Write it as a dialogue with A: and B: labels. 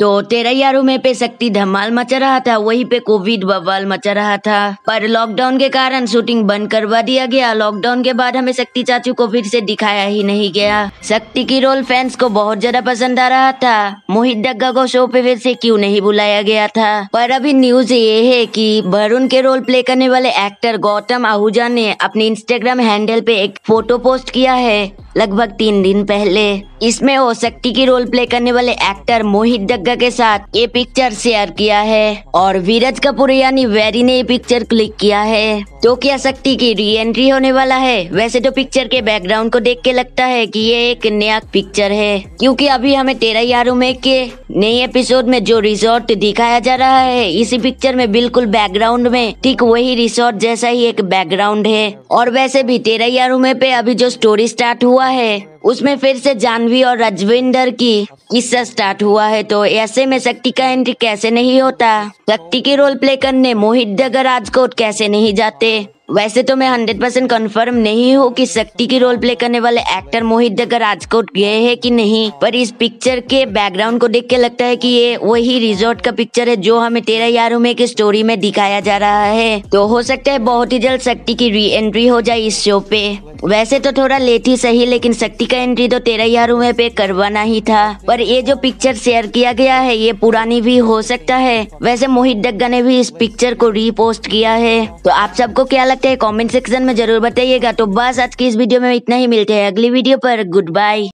A: तो तेरह यारों में पे सकती धमाल मचा रहा था वहीं पे कोविड बवाल मचा रहा था पर लॉकडाउन के कारण शूटिंग बंद करवा दिया गया लॉकडाउन के बाद हमें शक्ति चाचू को फिर से दिखाया ही नहीं गया शक्ति की रोल फैंस को बहुत ज्यादा पसंद आ रहा था मोहित डग्गा को शो पे फिर से क्यूँ नहीं बुलाया गया था पर अभी न्यूज ये है की वरुण के रोल प्ले करने वाले एक्टर गौतम आहूजा ने अपने इंस्टाग्राम हैंडल पे एक फोटो पोस्ट किया है लगभग तीन दिन पहले इसमें हो शक्ति की रोल प्ले करने वाले एक्टर मोहित डग्गा के साथ ये पिक्चर शेयर किया है और वीरज कपूर यानी वेरी ने ये पिक्चर क्लिक किया है तो क्या शक्ति की री एंट्री होने वाला है वैसे तो पिक्चर के बैकग्राउंड को देख के लगता है कि ये एक नया पिक्चर है क्योंकि अभी हमें तेरह यारों में के नए एपिसोड में जो रिसोर्ट दिखाया जा रहा है इसी पिक्चर में बिल्कुल बैकग्राउंड में ठीक वही रिसोर्ट जैसा ही एक बैकग्राउंड है और वैसे भी तेरह यारों में पे अभी जो स्टोरी स्टार्ट हुआ हुआ है उसमें फिर से जानवी और रजविंदर की किस्सा स्टार्ट हुआ है तो ऐसे में शक्ति का एंट्री कैसे नहीं होता शक्ति की रोल प्ले करने मोहित डगर राजकोट कैसे नहीं जाते वैसे तो मैं हंड्रेड परसेंट कन्फर्म नहीं हूँ कि शक्ति की रोल प्ले करने वाले एक्टर मोहित दगर राजकोट गए हैं कि नहीं पर इस पिक्चर के बैकग्राउंड को देख के लगता है कि ये वही रिजोर्ट का पिक्चर है जो हमें तेरह यारों में एक स्टोरी में दिखाया जा रहा है तो हो सकता है बहुत ही जल्द शक्ति की री एंट्री हो जाए इस शो पे वैसे तो थोड़ा लेट ही सही लेकिन शक्ति का एंट्री तो तेरह हजार रूपए पे करवाना ही था पर ये जो पिक्चर शेयर किया गया है ये पुरानी भी हो सकता है वैसे मोहित डग्गा ने भी इस पिक्चर को रीपोस्ट किया है तो आप सबको क्या लगता है कॉमेंट सेक्शन में जरूर बताइएगा तो बस आज की इस वीडियो में इतना ही मिलते हैं अगली वीडियो पर गुड बाय